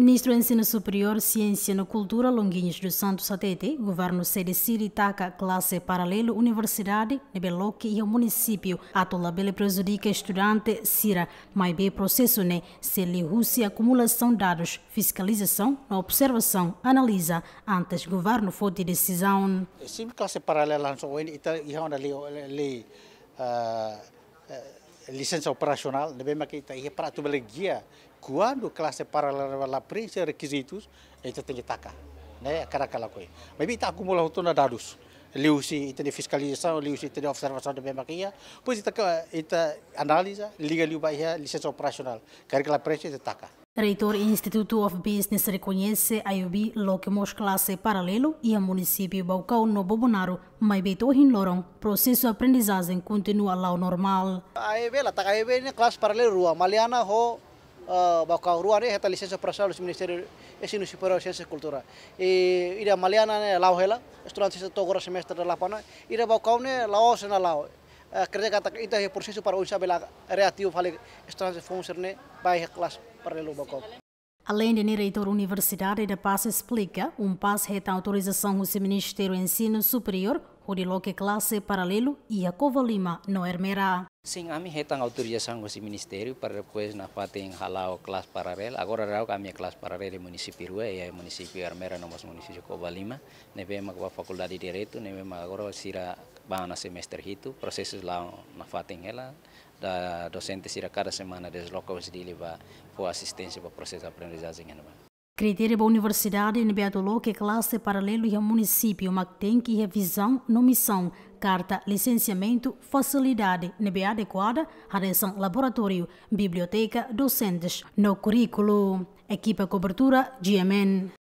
Ministro do Ensino Superior, Ciência e Cultura, Longuinhos do Santo Satete, Governo Sede Siritaca, Classe Paralelo, Universidade, Nebeloque e o Município. Atolabele prejudica estudante Cira, bem Processo Ne, né? Sele Rússia, Acumulação Dados, Fiscalização, Observação, Analisa, Antes Governo Fote Decisão. Sim, Classe Paralela, Ita, licença operacional, devemos que ir para tu guia. Quando a classe para lá preencher requisitos, a gente tem que tacar, né? Caracala coi. Mas bem, tá acumulando dados. liusi ita de fiscalização, liusi ita de observação de bem-maquia, pois ita, então, ita eh, então, analisa, liga liu baia licença operacional, carga a preço e taca. Reitor Instituto of Business reconhece a IUB Loquemos classe paralelo e a município Balcão no Bobonaro, mas Beitohin Lorong, processo de aprendizagem continua lá normal. A IUB, tá a IUB né? classe paralelo a maliana ho Uh, ah, bakaurua é a licença para sal ministério esse no superior ciência cultura e ira maliana ne lao hela estudantes to agora semestre la pana ira bakau ne lao sena lao ah, kerja kata ita he processo para unsa bela reativo vale estudantes funcer ne bai class para o bakau Além de reitor Universidade da passo explica, um PAS reta autorização do Ministério do Ensino Superior Uriloque Classe Paralelo e Cova Lima no Hermera. Sim, a minha reta autorização do Ministério para depois na parte em Halal classe paralela. Agora a minha classe paralela é município Rua, é município Hermera, no nosso município Cova Lima. Nevemos com a faculdade de Direito, nevemos agora será vai na semestre hito, processos lá na parte em ela. Da docente será cada semana deslocar os dele para assistência para o processo de aprendizagem. Né, Critério é Universidade de Beatoloque é classe paralelo e é município, mas tem que revisão, nomeação, carta, licenciamento, facilidade, NBA adequada, adesão laboratório, biblioteca, docentes, no currículo. Equipa Cobertura, GMN.